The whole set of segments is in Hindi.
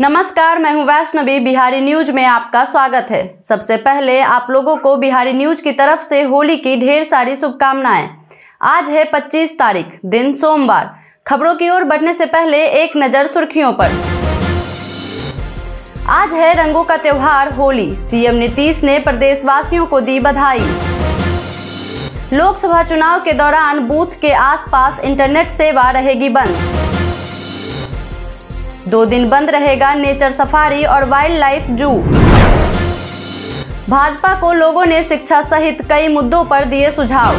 नमस्कार मैं हूं वैष्णवी बिहारी न्यूज में आपका स्वागत है सबसे पहले आप लोगों को बिहारी न्यूज की तरफ से होली की ढेर सारी शुभकामनाएं आज है 25 तारीख दिन सोमवार खबरों की ओर बढ़ने से पहले एक नजर सुर्खियों पर आज है रंगों का त्योहार होली सीएम नीतीश ने प्रदेशवासियों को दी बधाई लोकसभा चुनाव के दौरान बूथ के आसपास इंटरनेट सेवा रहेगी बंद दो दिन बंद रहेगा नेचर सफारी और वाइल्ड लाइफ जू भाजपा को लोगों ने शिक्षा सहित कई मुद्दों पर दिए सुझाव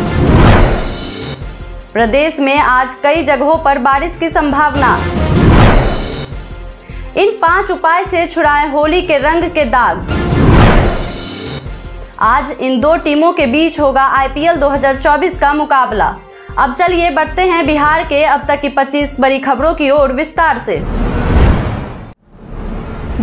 प्रदेश में आज कई जगहों पर बारिश की संभावना इन पांच उपाय से छुड़ाए होली के रंग के दाग आज इन दो टीमों के बीच होगा आईपीएल 2024 का मुकाबला अब चलिए बढ़ते हैं बिहार के अब तक की 25 बड़ी खबरों की ओर विस्तार से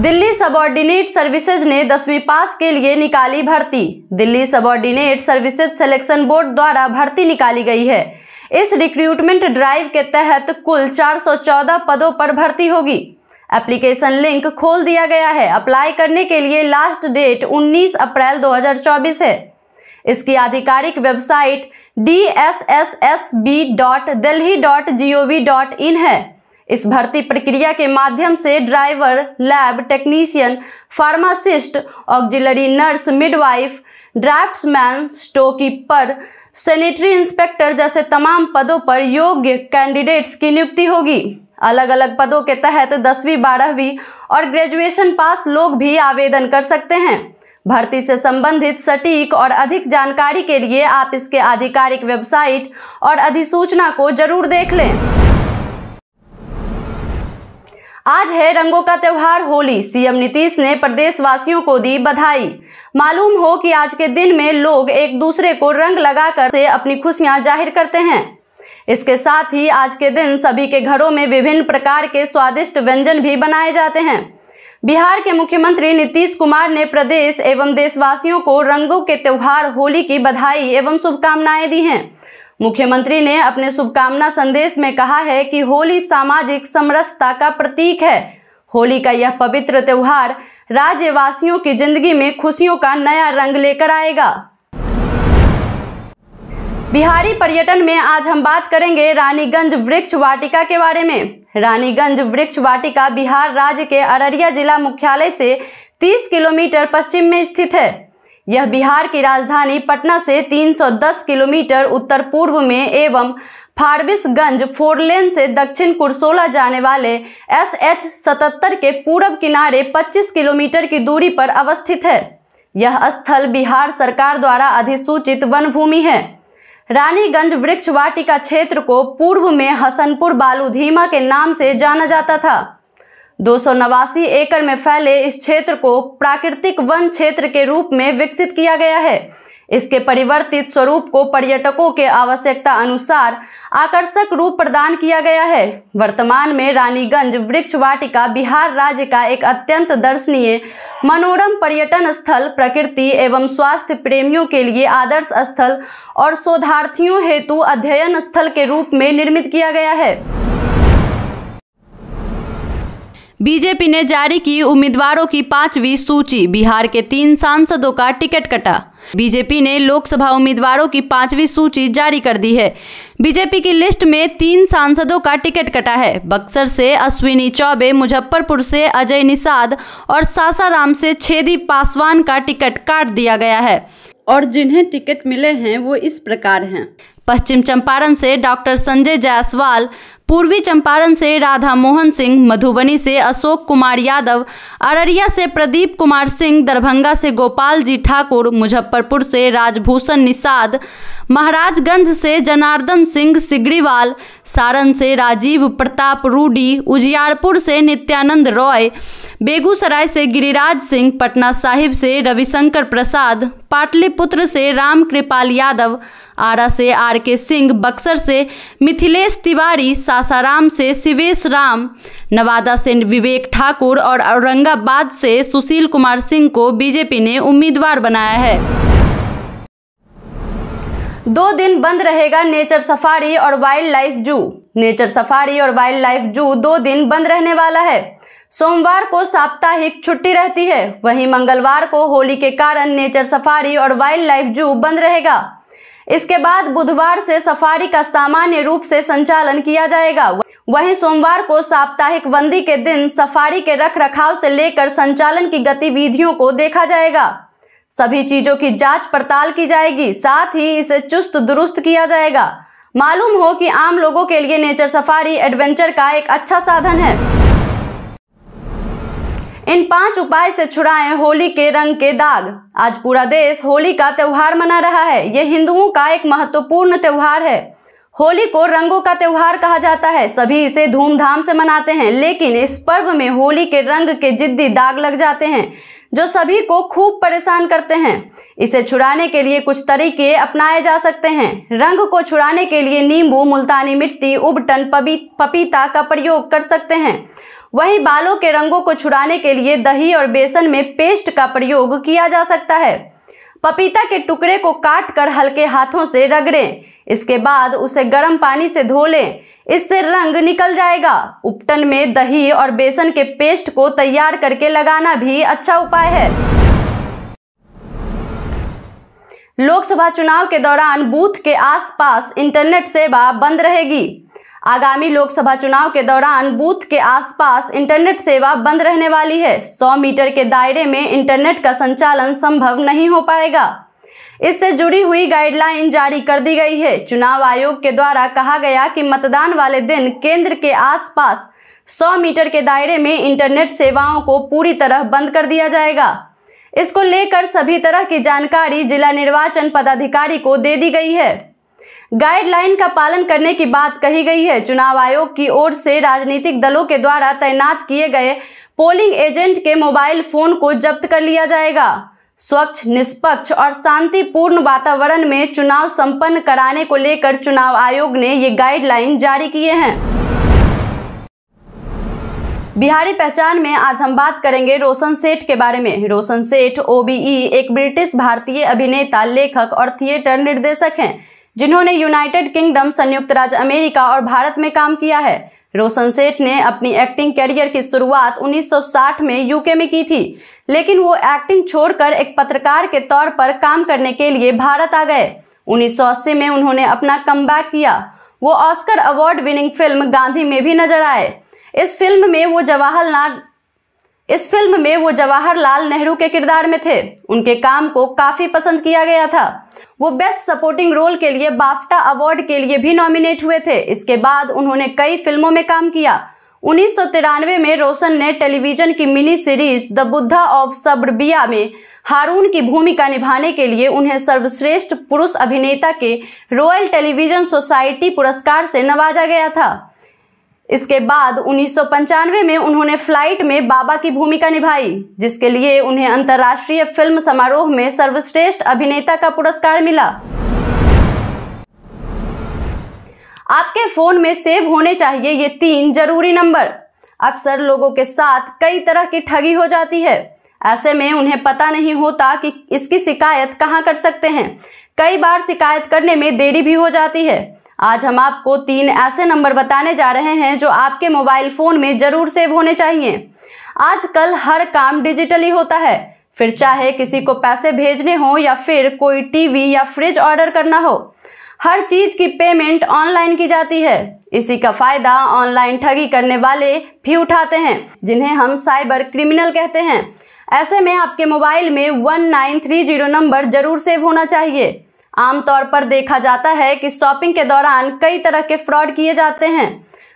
दिल्ली सबॉर्डिनेट सर्विसेज ने दसवीं पास के लिए निकाली भर्ती Delhi subordinate services selection board द्वारा भर्ती निकाली गई है इस रिक्रूटमेंट ड्राइव के तहत कुल 414 पदों पर भर्ती होगी एप्लीकेशन लिंक खोल दिया गया है अप्लाई करने के लिए लास्ट डेट 19 अप्रैल 2024 है इसकी आधिकारिक वेबसाइट डी है इस भर्ती प्रक्रिया के माध्यम से driver lab technician pharmacist auxiliary nurse midwife draftsman storekeeper sanitary inspector जैसे तमाम पदों पर योग्य कैंडिडेट्स की नियुक्ति होगी अलग अलग पदों के तहत दसवीं बारहवीं और ग्रेजुएशन पास लोग भी आवेदन कर सकते हैं भर्ती से संबंधित सटीक और अधिक जानकारी के लिए आप इसके आधिकारिक वेबसाइट और अधिसूचना को जरूर देख लें आज है रंगों का त्यौहार होली सीएम नीतीश ने प्रदेशवासियों को दी बधाई मालूम हो कि आज के दिन में लोग एक दूसरे को रंग लगाकर से अपनी खुशियां जाहिर करते हैं इसके साथ ही आज के दिन सभी के घरों में विभिन्न प्रकार के स्वादिष्ट व्यंजन भी बनाए जाते हैं बिहार के मुख्यमंत्री नीतीश कुमार ने प्रदेश एवं देशवासियों को रंगों के त्यौहार होली की बधाई एवं शुभकामनाएं दी हैं मुख्यमंत्री ने अपने शुभकामना संदेश में कहा है कि होली सामाजिक समरसता का प्रतीक है होली का यह पवित्र त्यौहार राज्यवासियों की जिंदगी में खुशियों का नया रंग लेकर आएगा बिहारी पर्यटन में आज हम बात करेंगे रानीगंज वृक्ष वाटिका के बारे में रानीगंज वृक्ष वाटिका बिहार राज्य के अररिया जिला मुख्यालय से 30 किलोमीटर पश्चिम में स्थित है यह बिहार की राजधानी पटना से 310 किलोमीटर उत्तर पूर्व में एवं फारबिसगंज फोरलेन से दक्षिण कुरसोला जाने वाले एस एच सतहत्तर के पूर्व किनारे 25 किलोमीटर की दूरी पर अवस्थित है यह स्थल बिहार सरकार द्वारा अधिसूचित वन भूमि है रानीगंज वृक्ष वाटिका क्षेत्र को पूर्व में हसनपुर बालूधीमा के नाम से जाना जाता था दो एकड़ में फैले इस क्षेत्र को प्राकृतिक वन क्षेत्र के रूप में विकसित किया गया है इसके परिवर्तित स्वरूप को पर्यटकों के आवश्यकता अनुसार आकर्षक रूप प्रदान किया गया है वर्तमान में रानीगंज वृक्ष वाटिका बिहार राज्य का एक अत्यंत दर्शनीय मनोरम पर्यटन स्थल प्रकृति एवं स्वास्थ्य प्रेमियों के लिए आदर्श स्थल और शोधार्थियों हेतु अध्ययन स्थल के रूप में निर्मित किया गया है बीजेपी ने जारी की उम्मीदवारों की पांचवी सूची बिहार के तीन सांसदों का टिकट कटा बीजेपी ने लोकसभा उम्मीदवारों की पांचवी सूची जारी कर दी है बीजेपी की लिस्ट में तीन सांसदों का टिकट कटा है बक्सर से अश्विनी चौबे मुजफ्फरपुर से अजय निषाद और सासाराम से छेदी पासवान का टिकट काट दिया गया है और जिन्हें टिकट मिले हैं वो इस प्रकार हैं पश्चिम चंपारण से डॉक्टर संजय जायसवाल पूर्वी चंपारण से राधा मोहन सिंह मधुबनी से अशोक कुमार यादव अररिया से प्रदीप कुमार सिंह दरभंगा से गोपाल जी ठाकुर मुजफ्फरपुर से राजभूषण निषाद महाराजगंज से जनार्दन सिंह सिगड़ीवाल सारण से राजीव प्रताप रूडी उजियारपुर से नित्यानंद रॉय बेगूसराय से गिरिराज सिंह पटना साहिब से रविशंकर प्रसाद पाटलिपुत्र से राम कृपाल यादव आरा से आर के सिंह बक्सर से मिथिलेश तिवारी सासाराम से शिवेश राम नवादा से विवेक ठाकुर और औरंगाबाद से सुशील कुमार सिंह को बीजेपी ने उम्मीदवार बनाया है दो दिन बंद रहेगा नेचर सफारी और wildlife zoo nature safari और वाइल्ड लाइफ जू दो दिन बंद रहने वाला है सोमवार को साप्ताहिक छुट्टी रहती है वहीं मंगलवार को होली के कारण नेचर सफारी और वाइल्ड लाइफ जू बंद रहेगा इसके बाद बुधवार से सफारी का सामान्य रूप से संचालन किया जाएगा वहीं सोमवार को साप्ताहिक बंदी के दिन सफारी के रख रखाव से लेकर संचालन की गतिविधियों को देखा जाएगा सभी चीजों की जांच पड़ताल की जाएगी साथ ही इसे चुस्त दुरुस्त किया जाएगा मालूम हो कि आम लोगों के लिए नेचर सफारी एडवेंचर का एक अच्छा साधन है इन पांच उपाय से छुड़ाएं होली के रंग के दाग आज पूरा देश होली का त्यौहार मना रहा है ये हिंदुओं का एक महत्वपूर्ण त्यौहार है होली को रंगों का त्यौहार कहा जाता है सभी इसे धूमधाम से मनाते हैं लेकिन इस पर्व में होली के रंग के जिद्दी दाग लग जाते हैं जो सभी को खूब परेशान करते हैं इसे छुड़ाने के लिए कुछ तरीके अपनाए जा सकते हैं रंग को छुड़ाने के लिए नींबू मुल्तानी मिट्टी उबटन पपीता का प्रयोग कर सकते हैं वहीं बालों के रंगों को छुड़ाने के लिए दही और बेसन में पेस्ट का प्रयोग किया जा सकता है पपीता के टुकड़े को काट कर हल्के हाथों से रगड़ें इसके बाद उसे गर्म पानी से धो लें इससे रंग निकल जाएगा उपटन में दही और बेसन के पेस्ट को तैयार करके लगाना भी अच्छा उपाय है लोकसभा चुनाव के दौरान बूथ के आसपास इंटरनेट सेवा बंद रहेगी आगामी लोकसभा चुनाव के दौरान बूथ के आसपास इंटरनेट सेवा बंद रहने वाली है 100 मीटर के दायरे में इंटरनेट का संचालन संभव नहीं हो पाएगा इससे जुड़ी हुई गाइडलाइन जारी कर दी गई है चुनाव आयोग के द्वारा कहा गया कि मतदान वाले दिन केंद्र के आसपास 100 मीटर के दायरे में इंटरनेट सेवाओं को पूरी तरह बंद कर दिया जाएगा इसको लेकर सभी तरह की जानकारी जिला निर्वाचन पदाधिकारी को दे दी गई है गाइडलाइन का पालन करने की बात कही गई है चुनाव आयोग की ओर से राजनीतिक दलों के द्वारा तैनात किए गए पोलिंग एजेंट के मोबाइल फोन को जब्त कर लिया जाएगा स्वच्छ निष्पक्ष और शांतिपूर्ण वातावरण में चुनाव संपन्न कराने को लेकर चुनाव आयोग ने ये गाइडलाइन जारी किए हैं बिहारी पहचान में आज हम बात करेंगे रोशन सेठ के बारे में रोशन सेठ ओबीई एक ब्रिटिश भारतीय अभिनेता लेखक और थिएटर निर्देशक हैं जिन्होंने यूनाइटेड किंगडम संयुक्त राज्य अमेरिका और भारत में काम किया है रोशन सेठ ने अपनी एक्टिंग करियर की शुरुआत 1960 में यूके में की थी लेकिन वो एक्टिंग छोड़कर एक पत्रकार के तौर पर काम करने के लिए भारत आ गए 1980 में उन्होंने अपना कम किया वो Oscar award winning film Gandhi में भी नजर आए इस फिल्म में वो जवाहरलाल इस फिल्म में वो जवाहरलाल नेहरू के किरदार में थे उनके काम को काफी पसंद किया गया था वो बेस्ट सपोर्टिंग रोल के लिए बाफ्टा अवार्ड के लिए भी नॉमिनेट हुए थे इसके बाद उन्होंने कई फिल्मों में काम किया उन्नीस में रोशन ने टेलीविजन की mini series the Buddha of Suburbia में हारून की भूमिका निभाने के लिए उन्हें सर्वश्रेष्ठ पुरुष अभिनेता के रॉयल टेलीविजन सोसाइटी पुरस्कार से नवाजा गया था इसके बाद उन्नीस में उन्होंने फ्लाइट में बाबा की भूमिका निभाई जिसके लिए उन्हें अंतर्राष्ट्रीय फिल्म समारोह में सर्वश्रेष्ठ अभिनेता का पुरस्कार मिला आपके फोन में सेव होने चाहिए ये तीन जरूरी नंबर अक्सर लोगों के साथ कई तरह की ठगी हो जाती है ऐसे में उन्हें पता नहीं होता कि इसकी शिकायत कहाँ कर सकते हैं कई बार शिकायत करने में देरी भी हो जाती है आज हम आपको तीन ऐसे नंबर बताने जा रहे हैं जो आपके मोबाइल फोन में जरूर सेव होने चाहिए आजकल हर काम डिजिटली होता है फिर चाहे किसी को पैसे भेजने हो या फिर कोई टीवी या फ्रिज ऑर्डर करना हो हर चीज की पेमेंट ऑनलाइन की जाती है इसी का फायदा ऑनलाइन ठगी करने वाले भी उठाते हैं जिन्हें हम साइबर क्रिमिनल कहते हैं ऐसे में आपके मोबाइल में 1930 नंबर जरूर सेव होना चाहिए आमतौर पर देखा जाता है कि शॉपिंग के दौरान कई तरह के फ्रॉड किए जाते हैं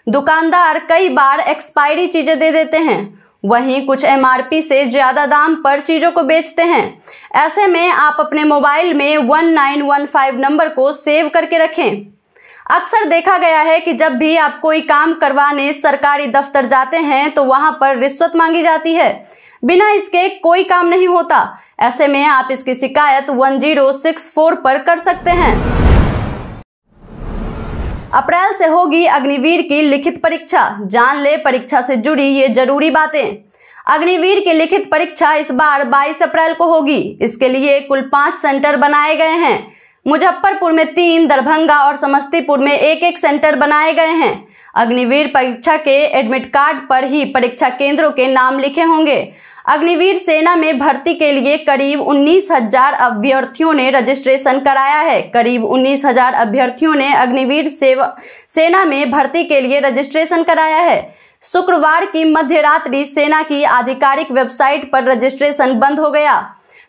दुकानदार कई बार एक्सपायरी चीजें दे देते हैं वहीं कुछ एमआरपी से ज्यादा दाम पर चीजों को बेचते हैं ऐसे में आप अपने मोबाइल में 1915 नंबर को सेव करके रखें अक्सर देखा गया है कि जब भी आप कोई काम करवाने सरकारी दफ्तर जाते हैं तो वहां पर रिश्वत मांगी जाती है बिना इसके कोई काम नहीं होता ऐसे में आप इसकी शिकायत 1064 पर कर सकते हैं अप्रैल से होगी अग्निवीर की लिखित परीक्षा जान ले परीक्षा से जुड़ी ये जरूरी बातें अग्निवीर की लिखित परीक्षा इस बार 22 अप्रैल को होगी इसके लिए कुल पांच सेंटर बनाए गए हैं मुजफ्फरपुर में तीन दरभंगा और समस्तीपुर में एक एक सेंटर बनाए गए हैं अग्निवीर परीक्षा के एडमिट कार्ड पर ही परीक्षा केंद्रों के नाम लिखे होंगे अग्निवीर सेना में भर्ती के लिए करीब उन्नीस हजार अभ्यर्थियों ने रजिस्ट्रेशन कराया है करीब उन्नीस हजार अभ्यर्थियों ने अग्निवीर सेना में भर्ती के लिए रजिस्ट्रेशन कराया है शुक्रवार की मध्य रात्रि सेना की आधिकारिक वेबसाइट पर रजिस्ट्रेशन बंद हो गया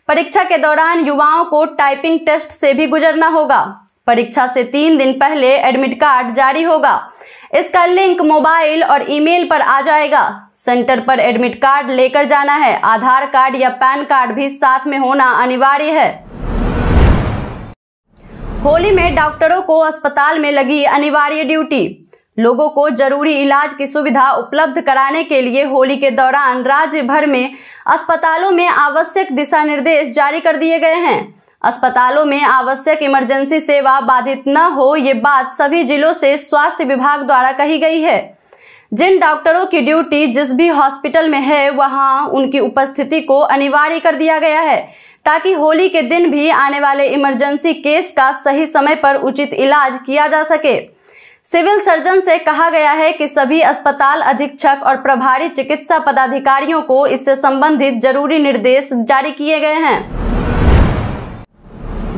परीक्षा के दौरान युवाओं को टाइपिंग टेस्ट से भी गुजरना होगा परीक्षा से तीन दिन पहले एडमिट कार्ड जारी होगा इसका लिंक मोबाइल और ईमेल पर आ जाएगा सेंटर पर एडमिट कार्ड लेकर जाना है आधार कार्ड या पैन कार्ड भी साथ में होना अनिवार्य है होली में डॉक्टरों को अस्पताल में लगी अनिवार्य ड्यूटी लोगों को जरूरी इलाज की सुविधा उपलब्ध कराने के लिए होली के दौरान राज्य भर में अस्पतालों में आवश्यक दिशा निर्देश जारी कर दिए गए हैं अस्पतालों में आवश्यक इमरजेंसी सेवा बाधित न हो ये बात सभी जिलों से स्वास्थ्य विभाग द्वारा कही गई है जिन डॉक्टरों की ड्यूटी जिस भी हॉस्पिटल में है वहां उनकी उपस्थिति को अनिवार्य कर दिया गया है ताकि होली के दिन भी आने वाले इमरजेंसी केस का सही समय पर उचित इलाज किया जा सके सिविल सर्जन से कहा गया है कि सभी अस्पताल अधीक्षक और प्रभारी चिकित्सा पदाधिकारियों को इससे संबंधित जरूरी निर्देश जारी किए गए हैं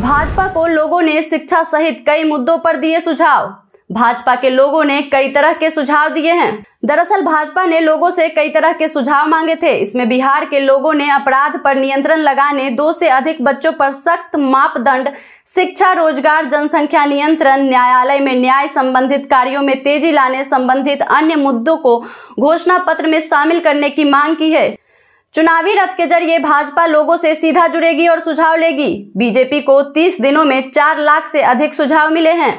भाजपा को लोगों ने शिक्षा सहित कई मुद्दों पर दिए सुझाव भाजपा के लोगों ने कई तरह के सुझाव दिए हैं दरअसल भाजपा ने लोगों से कई तरह के सुझाव मांगे थे इसमें बिहार के लोगों ने अपराध पर नियंत्रण लगाने दो से अधिक बच्चों पर सख्त मापदंड शिक्षा रोजगार जनसंख्या नियंत्रण न्यायालय में न्याय संबंधित कार्यों में तेजी लाने संबंधित अन्य मुद्दों को घोषणा पत्र में शामिल करने की मांग की है चुनावी रथ के जरिए भाजपा लोगों से सीधा जुड़ेगी और सुझाव लेगी बीजेपी को 30 दिनों में 4 लाख से अधिक सुझाव मिले हैं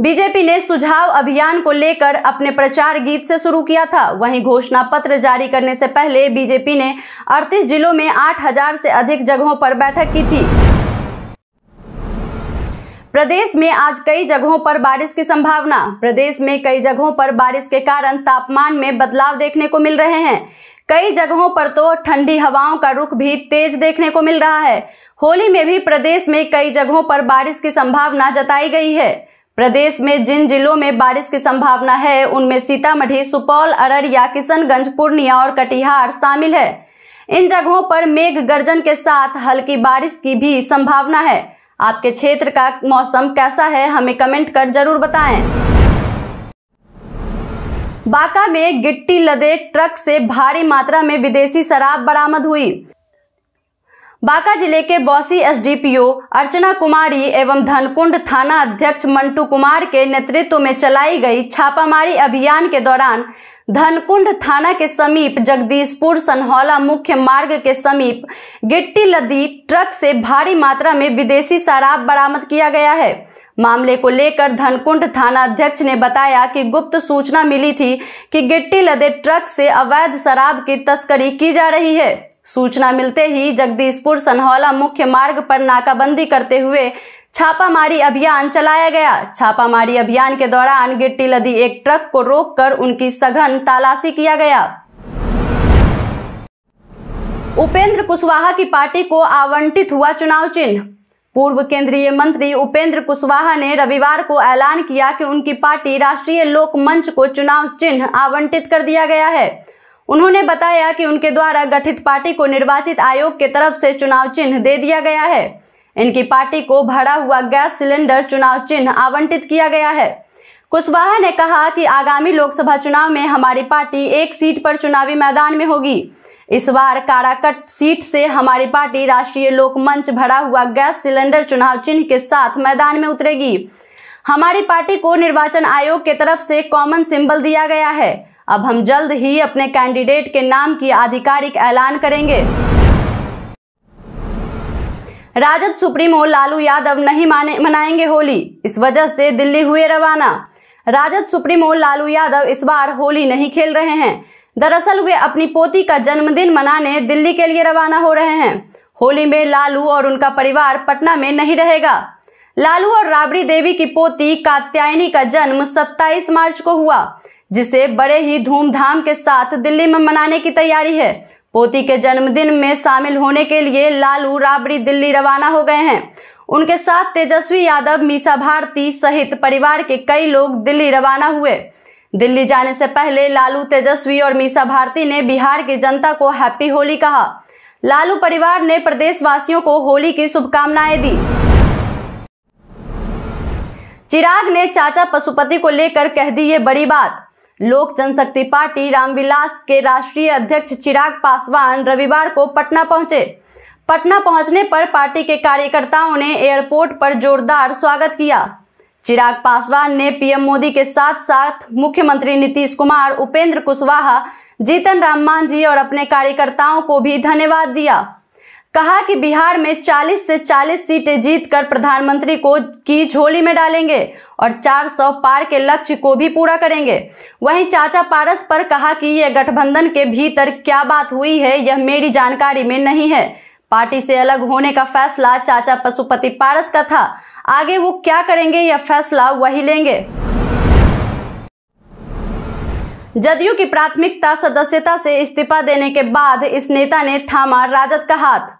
बीजेपी ने सुझाव अभियान को लेकर अपने प्रचार गीत से शुरू किया था वहीं घोषणा पत्र जारी करने से पहले बीजेपी ने 38 जिलों में 8000 से अधिक जगहों पर बैठक की थी प्रदेश में आज कई जगहों पर बारिश की संभावना प्रदेश में कई जगहों पर बारिश के कारण तापमान में बदलाव देखने को मिल रहे हैं कई जगहों पर तो ठंडी हवाओं का रुख भी तेज देखने को मिल रहा है होली में भी प्रदेश में कई जगहों पर बारिश की संभावना जताई गई है प्रदेश में जिन जिलों में बारिश की संभावना है उनमें सीतामढ़ी सुपौल अररिया किशनगंज पूर्णिया और कटिहार शामिल है इन जगहों पर मेघ गर्जन के साथ हल्की बारिश की भी संभावना है आपके क्षेत्र का मौसम कैसा है हमें कमेंट कर जरूर बताएं। बांका में गिट्टी लदे ट्रक से भारी मात्रा में विदेशी शराब बरामद हुई बांका जिले के बौसी एसडीपीओ अर्चना कुमारी एवं धनकुंड थाना अध्यक्ष मंटू कुमार के नेतृत्व में चलाई गई छापामारी अभियान के दौरान धनकुंड थाना के समीप जगदीशपुर सनहौला मुख्य मार्ग के समीप गिट्टी लदी ट्रक से भारी मात्रा में विदेशी शराब बरामद किया गया है मामले को लेकर धनकुंड थाना अध्यक्ष ने बताया कि गुप्त सूचना मिली थी कि गिट्टी लदे ट्रक से अवैध शराब की तस्करी की जा रही है सूचना मिलते ही जगदीशपुर सनहौला मुख्य मार्ग पर नाकाबंदी करते हुए छापामारी अभियान चलाया गया छापामारी अभियान के दौरान गिट्टी लदी एक ट्रक को रोककर उनकी सघन तलाशी किया गया उपेंद्र कुशवाहा की पार्टी को आवंटित हुआ चुनाव चिन्ह पूर्व केंद्रीय मंत्री उपेंद्र कुशवाहा ने रविवार को ऐलान किया कि उनकी पार्टी राष्ट्रीय लोक मंच को चुनाव चिन्ह आवंटित कर दिया गया है उन्होंने बताया कि उनके द्वारा गठित पार्टी को निर्वाचित आयोग के तरफ से चुनाव चिन्ह दे दिया गया है इनकी पार्टी को भरा हुआ गैस सिलेंडर चुनाव चिन्ह आवंटित किया गया है कुशवाहा ने कहा कि आगामी लोकसभा चुनाव में हमारी पार्टी एक सीट पर चुनावी मैदान में होगी इस बार काराकट सीट से हमारी पार्टी राष्ट्रीय लोकमंच भरा हुआ गैस सिलेंडर चुनाव चिन्ह के साथ मैदान में उतरेगी हमारी पार्टी को निर्वाचन आयोग के तरफ से कॉमन सिंबल दिया गया है अब हम जल्द ही अपने कैंडिडेट के नाम की आधिकारिक ऐलान करेंगे राजद सुप्रीमो लालू यादव नहीं माने मनाएंगे होली इस वजह से दिल्ली हुए रवाना राजद सुप्रीमो लालू यादव इस बार होली नहीं खेल रहे हैं दरअसल वे अपनी पोती का जन्मदिन मनाने दिल्ली के लिए रवाना हो रहे हैं होली में लालू और उनका परिवार पटना में नहीं रहेगा लालू और राबड़ी देवी की पोती कात्यायनी का जन्म 27 मार्च को हुआ जिसे बड़े ही धूमधाम के साथ दिल्ली में मनाने की तैयारी है पोती के जन्मदिन में शामिल होने के लिए लालू राबड़ी दिल्ली रवाना हो गए हैं उनके साथ तेजस्वी यादव मीसा भारती सहित परिवार के कई लोग दिल्ली रवाना हुए दिल्ली जाने से पहले लालू तेजस्वी और मीसा भारती ने बिहार की जनता को हैप्पी होली कहा लालू परिवार ने प्रदेशवासियों को होली की शुभकामनाएं दी चिराग ने चाचा पशुपति को लेकर कह दी ये बड़ी बात लोक जनशक्ति पार्टी रामविलास के राष्ट्रीय अध्यक्ष चिराग पासवान रविवार को पटना पहुंचे पटना पहुंचने पर पार्टी के कार्यकर्ताओं ने एयरपोर्ट पर जोरदार स्वागत किया चिराग पासवान ने पीएम मोदी के साथ साथ मुख्यमंत्री नीतीश कुमार उपेंद्र कुशवाहा जीतन राम मांझी और अपने कार्यकर्ताओं को भी धन्यवाद दिया कहा कि बिहार में 40 से 40 सीटें जीतकर प्रधानमंत्री को की झोली में डालेंगे और 400 पार के लक्ष्य को भी पूरा करेंगे वहीं चाचा पारस पर कहा कि यह गठबंधन के भीतर क्या बात हुई है यह मेरी जानकारी में नहीं है पार्टी से अलग होने का फैसला चाचा पशुपति पारस का था आगे वो क्या करेंगे यह फैसला वही लेंगे जदयू की प्राथमिकता सदस्यता से इस्तीफा देने के बाद इस नेता ने थामा राजद का हाथ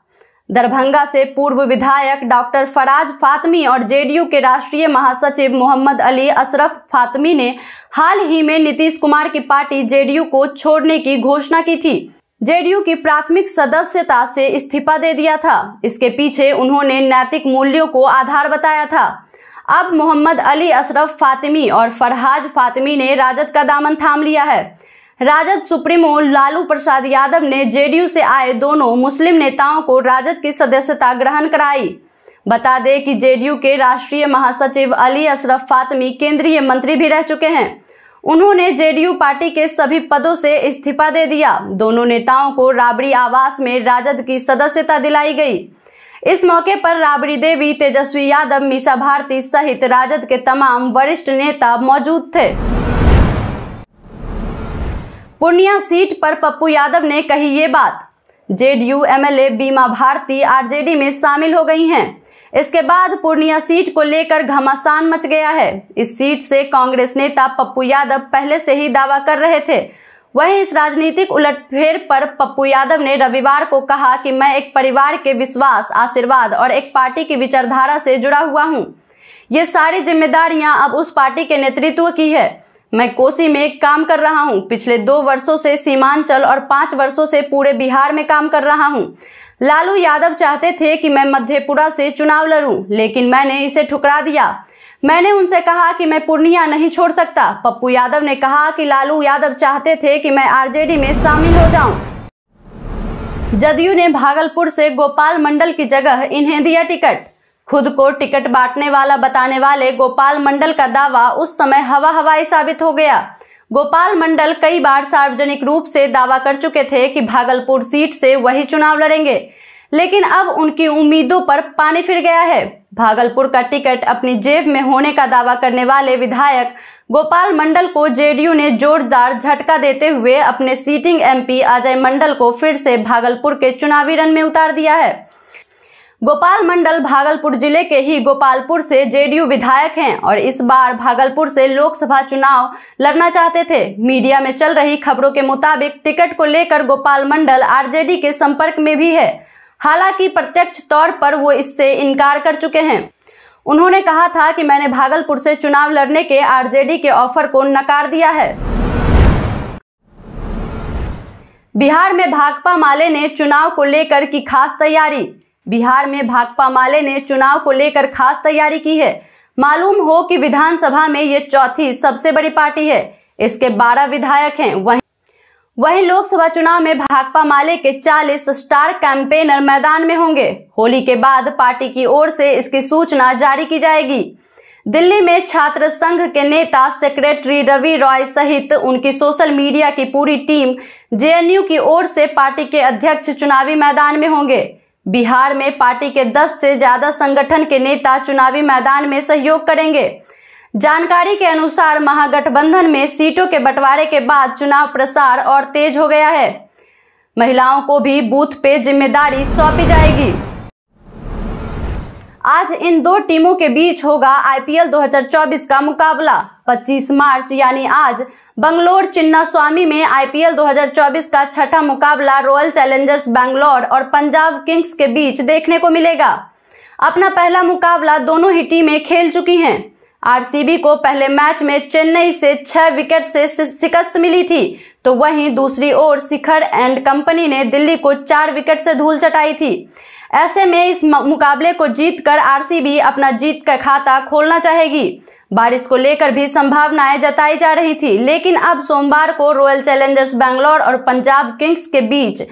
दरभंगा से पूर्व विधायक डॉक्टर फराज फातमी और जेडीयू के राष्ट्रीय महासचिव मोहम्मद अली अशरफ फातमी ने हाल ही में नीतीश कुमार की पार्टी जेडीयू को छोड़ने की घोषणा की थी जेडीयू की प्राथमिक सदस्यता से इस्तीफा दे दिया था इसके पीछे उन्होंने नैतिक मूल्यों को आधार बताया था अब मोहम्मद अली अशरफ फातिमी और फरहाज फातिमी ने राजद का दामन थाम लिया है राजद सुप्रीमो लालू प्रसाद यादव ने जेडीयू से आए दोनों मुस्लिम नेताओं को राजद की सदस्यता ग्रहण कराई बता दें कि जेडीयू के राष्ट्रीय महासचिव अली अशरफ फातमी केंद्रीय मंत्री भी रह चुके हैं उन्होंने जेडीयू पार्टी के सभी पदों से इस्तीफा दे दिया दोनों नेताओं को राबड़ी आवास में राजद की सदस्यता दिलाई गई इस मौके पर राबड़ी देवी तेजस्वी यादव मीसा भारती सहित राजद के तमाम वरिष्ठ नेता मौजूद थे पूर्णिया सीट पर पप्पू यादव ने कही ये बात जेडीयू एमएलए बीमा भारती आरजेडी में शामिल हो गई हैं इसके बाद पूर्णिया सीट को लेकर घमासान मच गया है इस सीट से कांग्रेस नेता पप्पू यादव पहले से ही दावा कर रहे थे वहीं इस राजनीतिक उलटफेर पर पप्पू यादव ने रविवार को कहा कि मैं एक परिवार के विश्वास आशीर्वाद और एक पार्टी की विचारधारा से जुड़ा हुआ हूं ये सारी जिम्मेदारियां अब उस पार्टी के नेतृत्व की है मैं कोसी में काम कर रहा हूं पिछले दो वर्षों से सीमांचल और पांच वर्षों से पूरे बिहार में काम कर रहा हूं लालू यादव चाहते थे कि मैं मध्यपुरा से चुनाव लड़ूं लेकिन मैंने इसे ठुकरा दिया मैंने उनसे कहा कि मैं पूर्णिया नहीं छोड़ सकता पप्पू यादव ने कहा कि लालू यादव चाहते थे कि मैं आरजेडी में शामिल हो जाऊं जदयू ने भागलपुर से गोपाल मंडल की जगह इन्हें दिया टिकट खुद को टिकट बांटने वाला बताने वाले गोपाल मंडल का दावा उस समय हवा हवाई साबित हो गया गोपाल मंडल कई बार सार्वजनिक रूप से दावा कर चुके थे कि भागलपुर सीट से वही चुनाव लड़ेंगे लेकिन अब उनकी उम्मीदों पर पानी फिर गया है भागलपुर का टिकट अपनी जेब में होने का दावा करने वाले विधायक गोपाल मंडल को जेडीयू ने जोरदार झटका देते हुए अपने सीटिंग एमपी अजय मंडल को फिर से भागलपुर के चुनावी रन में उतार दिया है गोपाल मंडल भागलपुर जिले के ही गोपालपुर से जेडीयू विधायक हैं और इस बार भागलपुर से लोकसभा चुनाव लड़ना चाहते थे मीडिया में चल रही खबरों के मुताबिक टिकट को लेकर गोपाल मंडल आरजेडी के संपर्क में भी है हालांकि प्रत्यक्ष तौर पर वो इससे इनकार कर चुके हैं उन्होंने कहा था कि मैंने भागलपुर से चुनाव लड़ने के आरजेडी के ऑफर को नकार दिया है बिहार में भाकपा माले ने चुनाव को लेकर की खास तैयारी बिहार में भाकपा माले ने चुनाव को लेकर खास तैयारी की है मालूम हो कि विधानसभा में ये चौथी सबसे बड़ी पार्टी है इसके 12 विधायक हैं वही वही लोकसभा चुनाव में भाकपा माले के 40 स्टार कैंपेनर मैदान में होंगे होली के बाद पार्टी की ओर से इसकी सूचना जारी की जाएगी दिल्ली में छात्र संघ के नेता सेक्रेटरी रवि रॉय सहित उनकी सोशल मीडिया की पूरी टीम जेएनयू की ओर से पार्टी के अध्यक्ष चुनावी मैदान में होंगे बिहार में पार्टी के 10 से ज्यादा संगठन के नेता चुनावी मैदान में सहयोग करेंगे जानकारी के अनुसार महागठबंधन में सीटों के बंटवारे के बाद चुनाव प्रसार और तेज हो गया है महिलाओं को भी बूथ पे जिम्मेदारी सौंपी जाएगी आज इन दो टीमों के बीच होगा आईपीएल 2024 का मुकाबला 25 मार्च यानी आज बंगलोर चिन्ना स्वामी में आईपीएल 2024 का छठा मुकाबला रॉयल चैलेंजर्स बैंगलोर और पंजाब किंग्स के बीच देखने को मिलेगा अपना पहला मुकाबला दोनों ही टीमें खेल चुकी हैं आरसीबी को पहले मैच में चेन्नई से छह विकेट से शिकस्त मिली थी तो वहीं दूसरी ओर शिखर एंड कंपनी ने दिल्ली को चार विकेट से धूल चटाई थी ऐसे में इस मुकाबले को जीतकर आरसीबी अपना जीत का खाता खोलना चाहेगी बारिश को लेकर भी संभावनाएं जताई जा रही थी लेकिन अब सोमवार को रॉयल चैलेंजर्स बैंगलोर और पंजाब किंग्स के बीच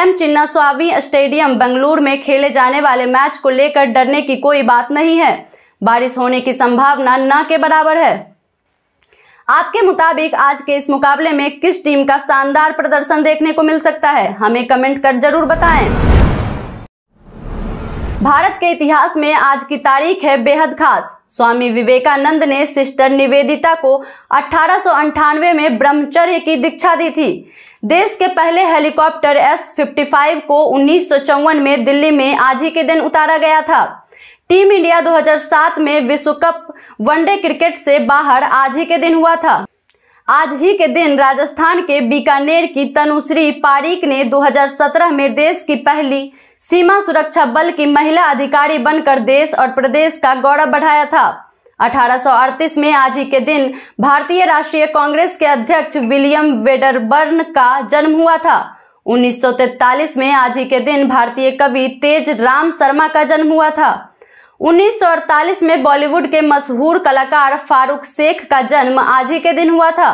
M Chinnaswamy stadium Bengaluru में खेले जाने वाले मैच को लेकर डरने की कोई बात नहीं है बारिश होने की संभावना न के बराबर है आपके मुताबिक आज के इस मुकाबले में किस टीम का शानदार प्रदर्शन देखने को मिल सकता है हमें कमेंट कर जरूर बताएं भारत के इतिहास में आज की तारीख है बेहद खास स्वामी विवेकानंद ने सिस्टर निवेदिता को अठारह में ब्रह्मचर्य की दीक्षा दी थी देश के पहले हेलीकॉप्टर एस 55 को उन्नीस में दिल्ली में आज ही के दिन उतारा गया था टीम इंडिया 2007 में विश्व कप वनडे क्रिकेट से बाहर आज ही के दिन हुआ था आज ही के दिन राजस्थान के बीकानेर की तनुश्री पारीक ने 2017 में देश की पहली सीमा सुरक्षा बल की महिला अधिकारी बनकर देश और प्रदेश का गौरव बढ़ाया था 1838 में आज ही के दिन भारतीय राष्ट्रीय कांग्रेस के अध्यक्ष विलियम वेडरबर्न का जन्म हुआ था 1943 में आज ही के दिन भारतीय कवि तेज राम शर्मा का जन्म हुआ था 1948 में बॉलीवुड के मशहूर कलाकार फारूक शेख का जन्म आज ही के दिन हुआ था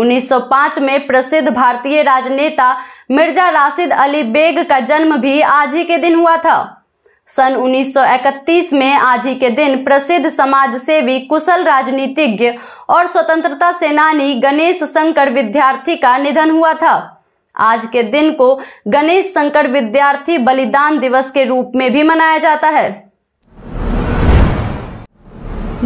1905 में प्रसिद्ध भारतीय राजनेता मिर्जा राशिद अली बेग का जन्म भी आज ही के दिन हुआ था सन 1931 में आज ही के दिन प्रसिद्ध समाज सेवी कुशल राजनीतिज्ञ और स्वतंत्रता सेनानी गणेश शंकर विद्यार्थी का निधन हुआ था आज के दिन को गणेश शंकर विद्यार्थी बलिदान दिवस के रूप में भी मनाया जाता है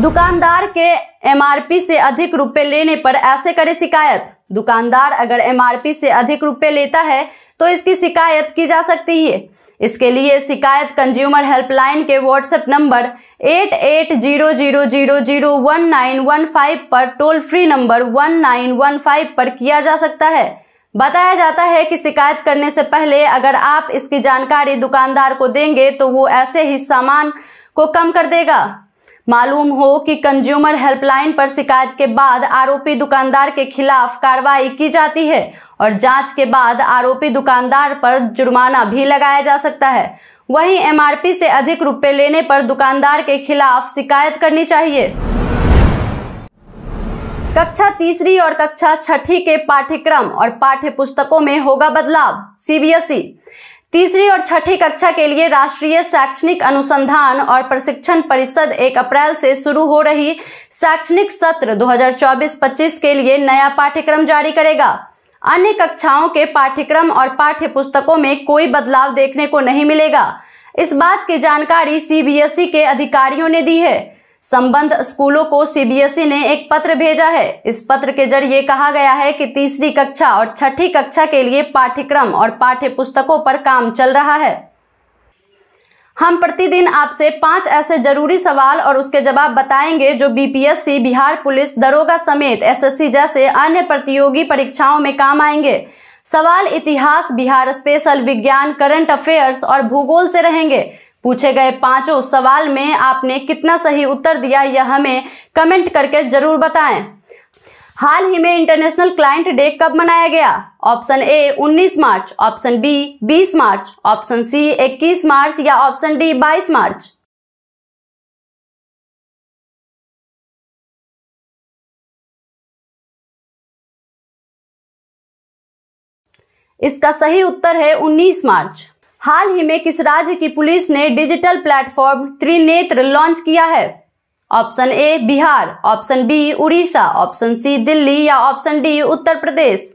दुकानदार के एमआरपी से अधिक रुपए लेने पर ऐसे करे शिकायत दुकानदार अगर एमआरपी से अधिक रुपये लेता है तो इसकी शिकायत की जा सकती है इसके लिए शिकायत कंज्यूमर हेल्पलाइन के व्हाट्सएप नंबर 8800001915 पर टोल फ्री नंबर 1915 पर किया जा सकता है बताया जाता है कि शिकायत करने से पहले अगर आप इसकी जानकारी दुकानदार को देंगे तो वो ऐसे ही सामान को कम कर देगा मालूम हो कि कंज्यूमर हेल्पलाइन पर शिकायत के बाद आरोपी दुकानदार के खिलाफ कार्रवाई की जाती है और जांच के बाद आरोपी दुकानदार पर जुर्माना भी लगाया जा सकता है वहीं एमआरपी से अधिक रुपए लेने पर दुकानदार के खिलाफ शिकायत करनी चाहिए कक्षा तीसरी और कक्षा छठी के पाठ्यक्रम और पाठ्य पुस्तकों में होगा बदलाव सीबीएसई तीसरी और छठी कक्षा के लिए राष्ट्रीय शैक्षणिक अनुसंधान और प्रशिक्षण परिषद एक अप्रैल से शुरू हो रही शैक्षणिक सत्र 2024-25 के लिए नया पाठ्यक्रम जारी करेगा अन्य कक्षाओं के पाठ्यक्रम और पाठ्य पुस्तकों में कोई बदलाव देखने को नहीं मिलेगा इस बात की जानकारी सीबीएसई के अधिकारियों ने दी है संबंध स्कूलों को सीबीएसई e ने एक पत्र भेजा है इस पत्र के जरिए कहा गया है कि तीसरी कक्षा और छठी कक्षा के लिए पाठ्यक्रम और पाठ्य पुस्तकों पर काम चल रहा है हम प्रतिदिन आपसे पांच ऐसे जरूरी सवाल और उसके जवाब बताएंगे जो बीपीएससी बिहार पुलिस दरोगा समेत एसएससी जैसे अन्य प्रतियोगी परीक्षाओं में काम आएंगे सवाल इतिहास बिहार स्पेशल विज्ञान करंट अफेयर्स और भूगोल से रहेंगे पूछे गए पांचों सवाल में आपने कितना सही उत्तर दिया यह हमें कमेंट करके जरूर बताएं हाल ही में इंटरनेशनल क्लाइंट डे कब मनाया गया option A 19 March option B 20 March option C 21 March या ऑप्शन डी 22 मार्च इसका सही उत्तर है 19 मार्च हाल ही में किस राज्य की पुलिस ने डिजिटल प्लेटफॉर्म त्रिनेत्र लॉन्च किया है option A Bihar option B Orissa option C Delhi या ऑप्शन डी उत्तर प्रदेश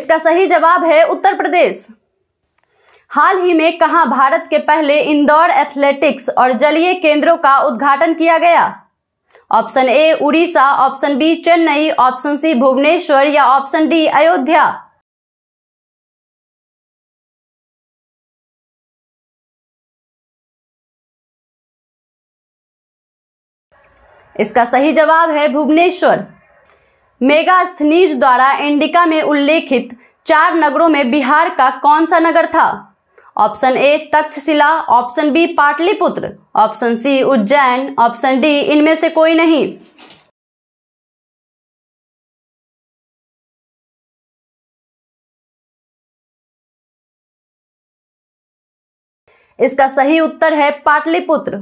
इसका सही जवाब है उत्तर प्रदेश हाल ही में कहा भारत के पहले इंदौर एथलेटिक्स और जलीय केंद्रों का उद्घाटन किया गया option A Orissa option B Chennai option C Bhubaneswar या ऑप्शन डी अयोध्या इसका सही जवाब है भुवनेश्वर मेगा स्थनीज द्वारा इंडिका में उल्लेखित चार नगरों में बिहार का कौन सा नगर था option A Takshashila option B Pataliputra option C Ujjain option D इनमें से कोई नहीं इसका सही उत्तर है पाटलिपुत्र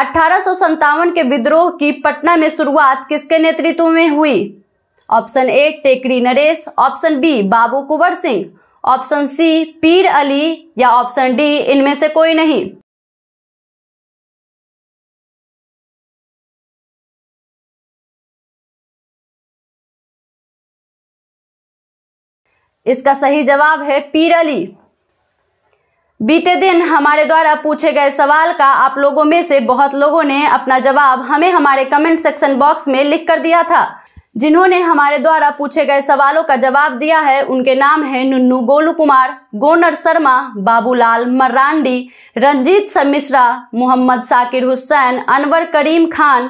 अठारह के विद्रोह की पटना में शुरुआत किसके नेतृत्व में हुई ऑप्शन ए टेकरी नरेश option B Babu Kunwar Singh option C Pir Ali या ऑप्शन डी इनमें से कोई नहीं इसका सही जवाब है पीर अली बीते दिन हमारे द्वारा पूछे गए सवाल का आप लोगों में से बहुत लोगों ने अपना जवाब हमें हमारे कमेंट सेक्शन बॉक्स में लिख कर दिया था जिन्होंने हमारे द्वारा पूछे गए सवालों का जवाब दिया है उनके नाम है नुन्नू गोलू कुमार गोनर शर्मा बाबूलाल मर्रांडी रंजीत मिश्रा मोहम्मद साकिर हुसैन अनवर करीम खान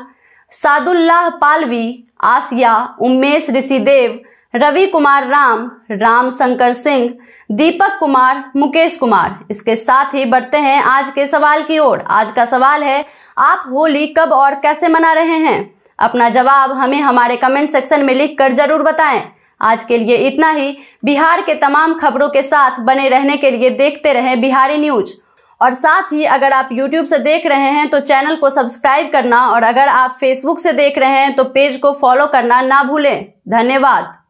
सादुल्लाह पालवी आसिया उमेश ऋषिदेव रवि कुमार राम राम शंकर सिंह दीपक कुमार मुकेश कुमार इसके साथ ही बढ़ते हैं आज के सवाल की ओर आज का सवाल है आप होली कब और कैसे मना रहे हैं अपना जवाब हमें हमारे कमेंट सेक्शन में लिख कर जरूर बताएं आज के लिए इतना ही बिहार के तमाम खबरों के साथ बने रहने के लिए देखते रहें बिहारी न्यूज और साथ ही अगर आप YouTube से देख रहे हैं तो चैनल को सब्सक्राइब करना और अगर आप Facebook से देख रहे हैं तो पेज को फॉलो करना ना भूलें धन्यवाद